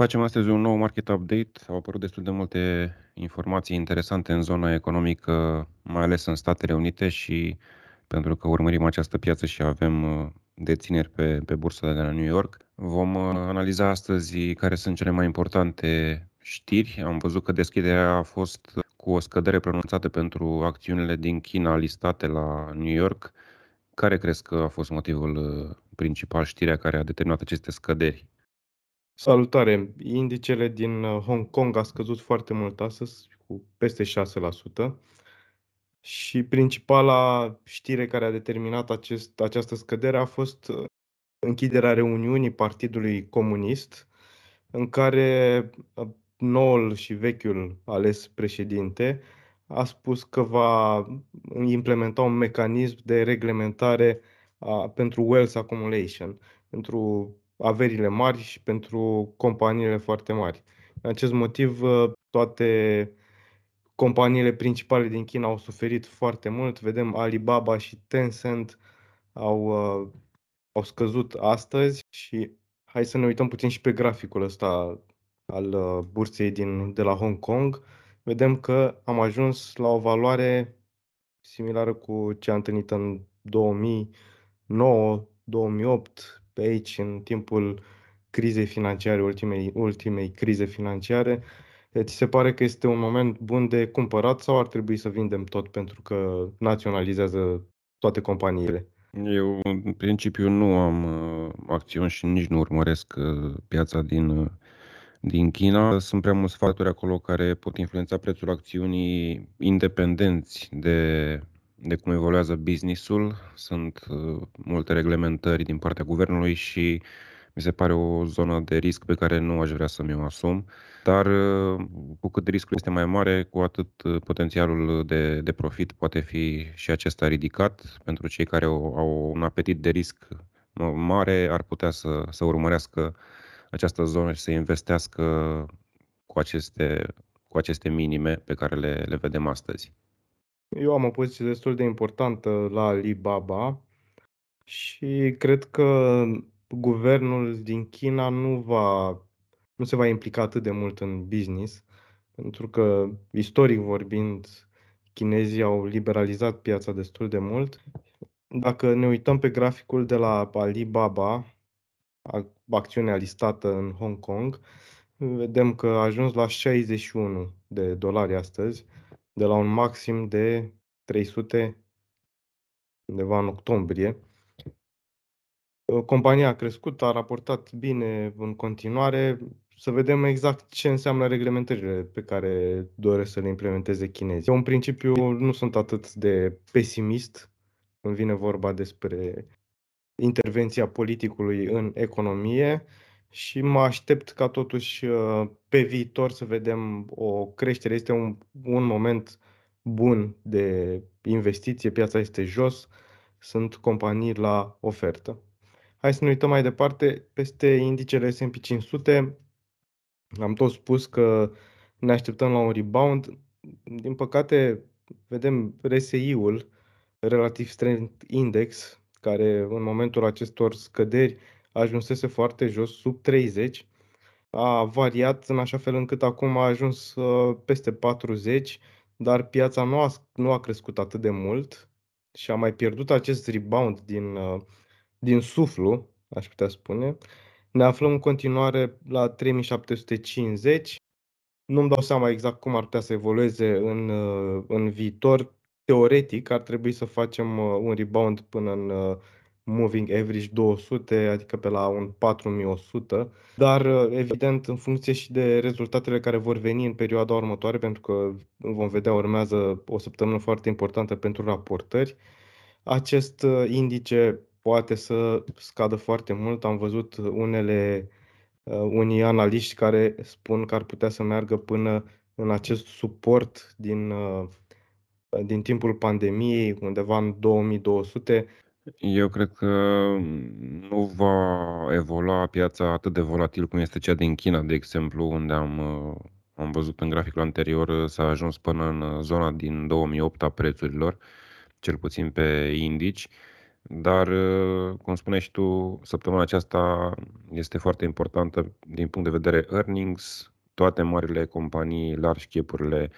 Facem astăzi un nou market update. Au apărut destul de multe informații interesante în zona economică, mai ales în Statele Unite și pentru că urmărim această piață și avem uh, dețineri pe, pe bursa de la New York. Vom uh, analiza astăzi care sunt cele mai importante știri. Am văzut că deschiderea a fost cu o scădere pronunțată pentru acțiunile din China listate la New York. Care crezi că a fost motivul uh, principal, știrea care a determinat aceste scăderi? Salutare! Indicele din uh, Hong Kong a scăzut foarte mult astăzi, cu peste 6%. Și principala știre care a determinat acest, această scădere a fost uh, închiderea reuniunii Partidului Comunist, în care uh, noul și vechiul ales președinte a spus că va implementa un mecanism de reglementare a, pentru wealth accumulation, pentru averile mari și pentru companiile foarte mari. În acest motiv, ă, toate companiile principale din China au suferit foarte mult. Vedem Alibaba și Tencent au, ă, au scăzut astăzi și hai să ne uităm puțin și pe graficul ăsta al ă, bursei din, de la Hong Kong. Vedem că am ajuns la o valoare similară cu ce a întâlnit în 2009, 2008, pe aici în timpul crizei financiare, ultimei, ultimei crize financiare, ți se pare că este un moment bun de cumpărat sau ar trebui să vindem tot pentru că naționalizează toate companiile? Eu, în principiu, nu am uh, acțiuni și nici nu urmăresc uh, piața din, uh, din China. Sunt prea mulți factori acolo care pot influența prețul acțiunii independenți de de cum evoluează businessul. Sunt uh, multe reglementări din partea guvernului și mi se pare o zonă de risc pe care nu aș vrea să mi-o asum, dar uh, cu cât riscul este mai mare, cu atât uh, potențialul de, de profit poate fi și acesta ridicat. Pentru cei care au, au un apetit de risc mare, ar putea să, să urmărească această zonă și să investească cu aceste, cu aceste minime pe care le, le vedem astăzi. Eu am o poziție destul de importantă la Alibaba și cred că guvernul din China nu va nu se va implica atât de mult în business, pentru că istoric vorbind, chinezii au liberalizat piața destul de mult. Dacă ne uităm pe graficul de la Alibaba, acțiunea listată în Hong Kong, vedem că a ajuns la 61 de dolari astăzi, de la un maxim de 300 undeva în octombrie. Ă, compania a crescut, a raportat bine în continuare. Să vedem exact ce înseamnă reglementările pe care doresc să le implementeze chinezii. Eu, în principiu, nu sunt atât de pesimist când vine vorba despre intervenția politicului în economie și mă aștept ca totuși uh, pe viitor să vedem o creștere. Este un, un moment bun de investiție, piața este jos, sunt companii la ofertă. Hai să ne uităm mai departe peste indicele S&P 500. Am tot spus că ne așteptăm la un rebound. Din păcate, vedem RSI-ul, Relative Strength Index, care în momentul acestor scăderi ajunsese foarte jos, sub 30, a variat în așa fel încât acum a ajuns ă, peste 40, dar piața nu a, nu a crescut atât de mult și a mai pierdut acest rebound din, ă, din suflu, aș putea spune. Ne aflăm în continuare la 3750. Nu-mi dau seama exact cum ar putea să evolueze în, ă, în viitor. Teoretic ar trebui să facem un rebound până în moving average 200, adică pe la un 4100, dar uh, evident în funcție și de rezultatele care vor veni în perioada următoare, pentru că vom vedea urmează o săptămână foarte importantă pentru raportări, acest uh, indice poate să scadă foarte mult. Am văzut unele uh, unii analiști care spun că ar putea să meargă până în acest suport din, din timpul pandemiei, undeva în 2200. Eu cred că mm, nu va evolua piața atât de volatil cum este cea din China, de exemplu, unde am, uh, am văzut în graficul anterior uh, s-a ajuns până în uh, zona din 2008 a prețurilor, cel puțin pe indici. Dar, cum spuneai și tu, săptămâna aceasta este foarte importantă din punct de vedere earnings. Toate marile companii, large chepurile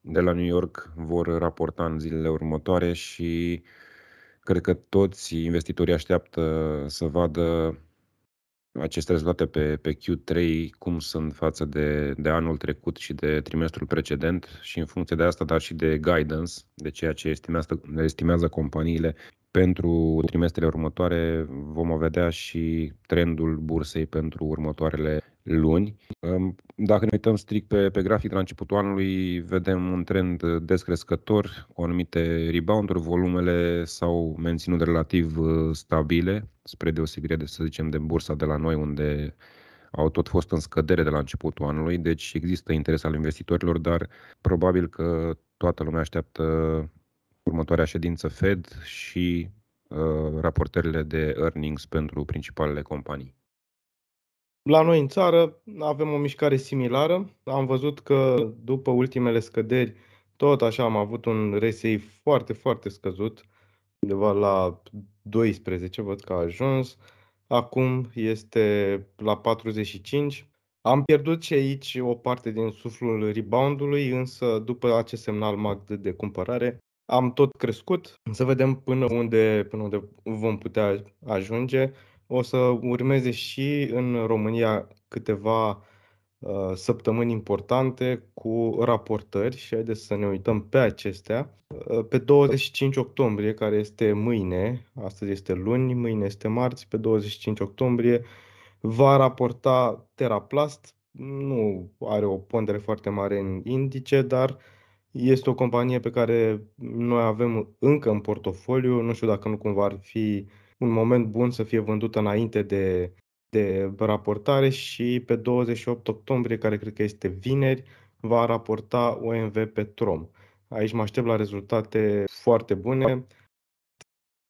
de la New York vor raporta în zilele următoare și uh, Cred că toți investitorii așteaptă să vadă aceste rezultate pe, pe Q3, cum sunt față de, de anul trecut și de trimestrul precedent și în funcție de asta, dar și de guidance, de ceea ce estimează, estimează companiile pentru trimestrele următoare, vom vedea și trendul bursei pentru următoarele luni. Dacă ne uităm strict pe, pe grafic, la începutul anului vedem un trend descrescător cu anumite rebound volumele s-au menținut relativ uh, stabile, spre deosebire de, să zicem, de bursa de la noi, unde au tot fost în scădere de la începutul anului, deci există interes al investitorilor, dar probabil că toată lumea așteaptă următoarea ședință Fed și uh, raportările de earnings pentru principalele companii. La noi în țară avem o mișcare similară. Am văzut că după ultimele scăderi, tot așa am avut un RSI foarte, foarte scăzut, undeva la 12, văd că a ajuns. Acum este la 45. Am pierdut și aici o parte din suflul reboundului, însă după acest semnal mag de cumpărare am tot crescut. Să vedem până unde, până unde vom putea ajunge. O să urmeze și în România câteva uh, săptămâni importante cu raportări și haideți să ne uităm pe acestea. Uh, pe 25 octombrie, care este mâine, astăzi este luni, mâine este marți, pe 25 octombrie va raporta Teraplast. Nu are o pondere foarte mare în indice, dar este o companie pe care noi avem încă în portofoliu. Nu știu dacă nu cumva ar fi uh, un moment bun să fie vândută înainte de, de raportare și pe 28 octombrie, care cred că este vineri, va raporta OMV Petrom. Aici mă aștept la rezultate foarte bune.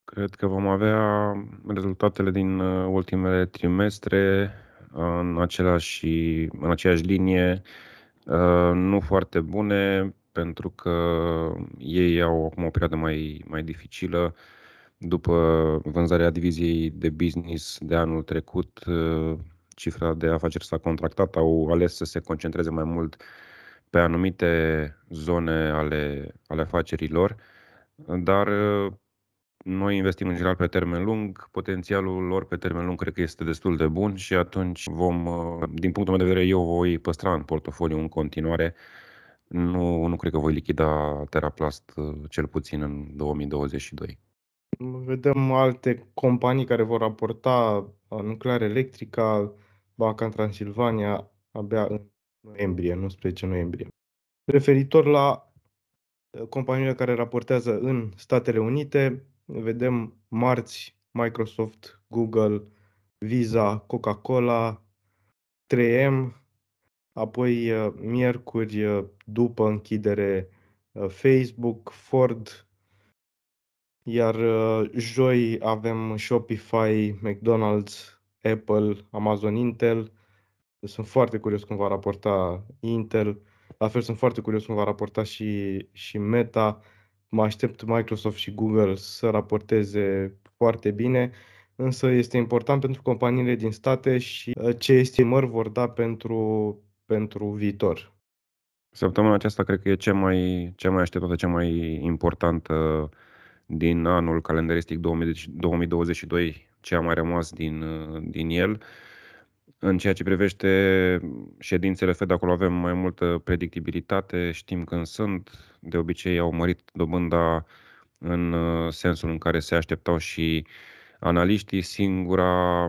Cred că vom avea rezultatele din uh, ultimele trimestre uh, în, aceeași, în aceeași linie, uh, nu foarte bune, pentru că ei au acum o perioadă mai, mai dificilă după vânzarea diviziei de business de anul trecut, ă, cifra de afaceri s-a contractat, au ales să se concentreze mai mult pe anumite zone ale, ale afacerilor, dar ă, noi investim în general pe termen lung, potențialul lor pe termen lung cred că este destul de bun și atunci vom, ă, din punctul meu de vedere, eu voi păstra în portofoliu în continuare. Nu, nu cred că voi lichida Teraplast cel puțin în 2022. Vedem alte companii care vor aporta uh, nuclear electrică Baca în Transilvania, abia în noiembrie, 11 noiembrie. Referitor la uh, companiile care raportează în Statele Unite, vedem marți Microsoft, Google, Visa, Coca-Cola, 3M, apoi uh, miercuri după închidere Facebook, Ford, iar uh, joi avem Shopify, McDonald's, Apple, Amazon Intel. Sunt foarte curios cum va raporta Intel. La fel sunt foarte curios cum va raporta și, și Meta. Mă aștept Microsoft și Google să raporteze foarte bine, însă este important pentru companiile din state și uh, ce estimări vor da pentru, pentru viitor. Săptămâna aceasta cred că e cea mai, cea mai așteptată, cea mai importantă uh, din anul calendaristic 2022, deci, ce a mai rămas din, uh, din el. În ceea ce privește ședințele Fed, acolo avem mai multă predictibilitate, știm când sunt, de obicei au mărit dobânda în uh, sensul în care se așteptau și analiștii. Singura,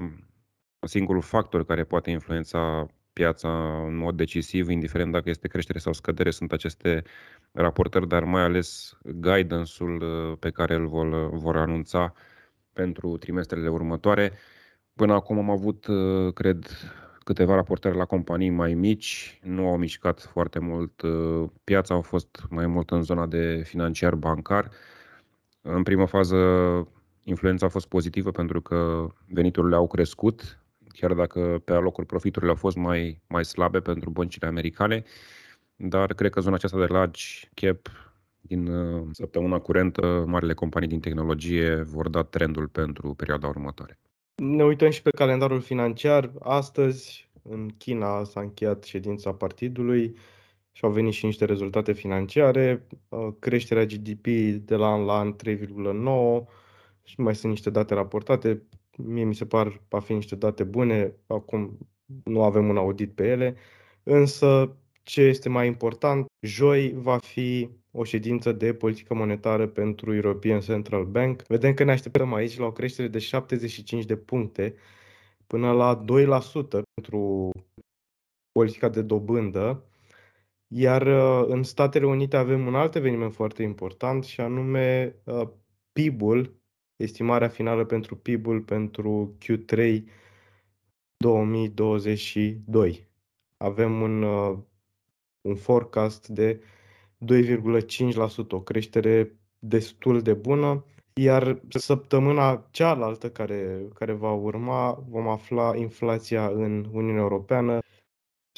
singurul factor care poate influența piața în mod decisiv, indiferent dacă este creștere sau scădere, sunt aceste raportări, dar mai ales guidance-ul uh, pe care îl vor, uh, vor anunța pentru trimestrele următoare. Până acum am avut, uh, cred, câteva raportări la companii mai mici, nu au mișcat foarte mult piața, au fost mai mult în zona de financiar bancar. În prima fază, influența a fost pozitivă pentru că veniturile au crescut, chiar dacă pe alocuri profiturile au fost mai, mai slabe pentru băncile americane, dar cred că zona aceasta de large cap din uh, săptămâna curentă, marile companii din tehnologie vor da trendul pentru perioada următoare. Ne uităm și pe calendarul financiar. Astăzi, în China, s-a încheiat ședința partidului și au venit și niște rezultate financiare. Uh, creșterea GDP de la an la an 3,9 și mai sunt niște date raportate. Mie mi se par a fi niște date bune, acum nu avem un audit pe ele, însă ce este mai important, joi va fi o ședință de politică monetară pentru European Central Bank. Vedem că ne așteptăm aici la o creștere de 75 de puncte până la 2% pentru politica de dobândă. Iar uh, în Statele Unite avem un alt eveniment foarte important și anume uh, PIB-ul estimarea finală pentru PIB-ul pentru Q3 2022. Avem un, uh, un forecast de 2,5%, o creștere destul de bună, iar săptămâna cealaltă care, care va urma vom afla inflația în Uniunea Europeană.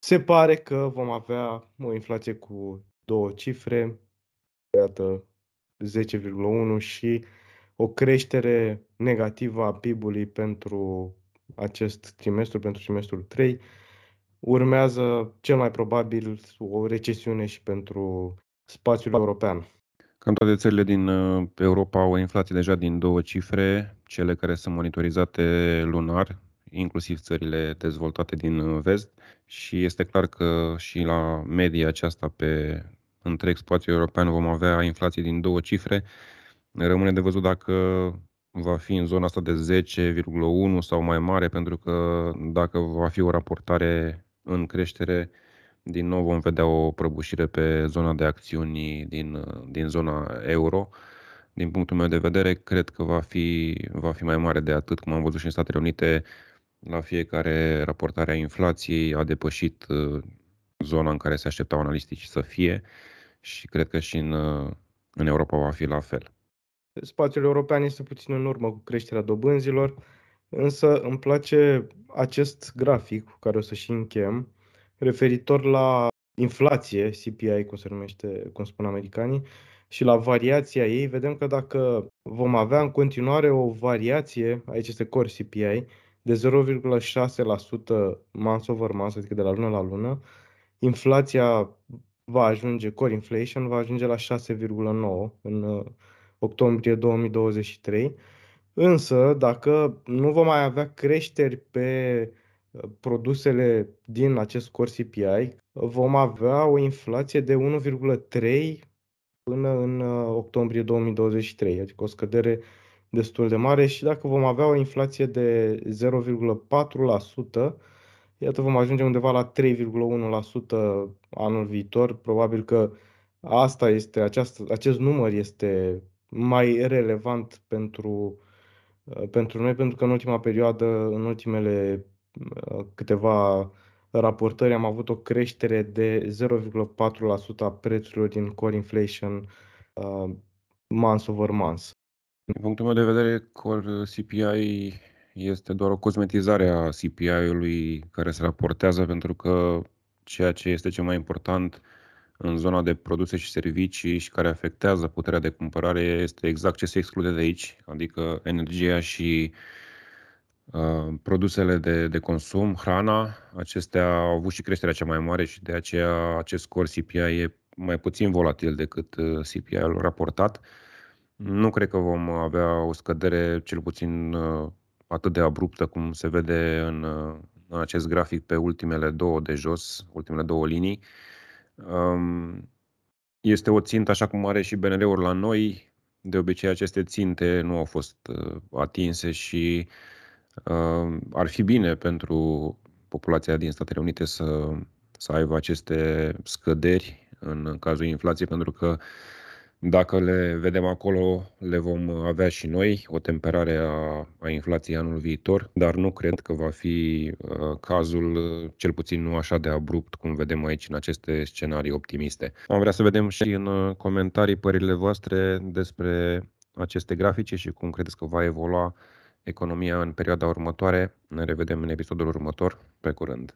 Se pare că vom avea o inflație cu două cifre, iată 10,1 și o creștere negativă a PIB-ului pentru acest trimestru, pentru trimestrul 3. Urmează cel mai probabil o recesiune și pentru spațiul european. Cam toate țările din uh, Europa au o inflație deja din două cifre, cele care sunt monitorizate lunar, inclusiv țările dezvoltate din uh, vest și este clar că și la media aceasta pe întreg spațiul european vom avea inflație din două cifre, Rămâne de văzut dacă va fi în zona asta de 10,1 sau mai mare, pentru că dacă va fi o raportare în creștere, din nou vom vedea o prăbușire pe zona de acțiuni din, din zona euro. Din punctul meu de vedere, cred că va fi, va fi mai mare de atât, cum am văzut și în Statele Unite, la fiecare raportare a inflației a depășit uh, zona în care se așteptau analiștii să fie și cred că și în, uh, în Europa va fi la fel spațiul european este puțin în urmă cu creșterea dobânzilor, însă îmi place acest grafic cu care o să și închem, referitor la inflație, CPI, cum se numește, cum spun americanii, și la variația ei, vedem că dacă vom avea în continuare o variație, aici este core CPI, de 0,6% month over month, adică de la lună la lună, inflația va ajunge, core inflation va ajunge la 6,9% în octombrie 2023. Însă, dacă nu vom mai avea creșteri pe uh, produsele din acest core CPI, vom avea o inflație de 1,3 până în uh, octombrie 2023, adică o scădere destul de mare și dacă vom avea o inflație de 0,4%, iată vom ajunge undeva la 3,1% anul viitor, probabil că asta este, această, acest număr este mai relevant pentru, uh, pentru noi, pentru că în ultima perioadă, în ultimele uh, câteva raportări am avut o creștere de 0,4% a prețurilor din core inflation uh, month over month. Din punctul meu de vedere, core CPI este doar o cosmetizare a CPI-ului care se raportează pentru că ceea ce este cel mai important în zona de produse și servicii și care afectează puterea de cumpărare este exact ce se exclude de aici, adică energia și uh, produsele de, de consum, hrana, acestea au avut și creșterea cea mai mare și de aceea acest scor CPI e mai puțin volatil decât uh, CPI-ul raportat. Nu cred că vom avea o scădere cel puțin uh, atât de abruptă cum se vede în, uh, în acest grafic pe ultimele două de jos, ultimele două linii. Uh, este o țintă, așa cum are și BNR-ul la noi. De obicei, aceste ținte nu au fost uh, atinse și uh, ar fi bine pentru populația din Statele Unite să, să aibă aceste scăderi în cazul inflației, pentru că uh, dacă le vedem acolo, le vom avea și noi, o temperare a, a inflației anul viitor, dar nu cred că va fi uh, cazul, cel puțin nu așa de abrupt cum vedem aici în aceste scenarii optimiste. Am vrea să vedem și în uh, comentarii părerile voastre despre aceste grafice și cum credeți că va evolua economia în perioada următoare. Ne revedem în episodul următor. Pe curând!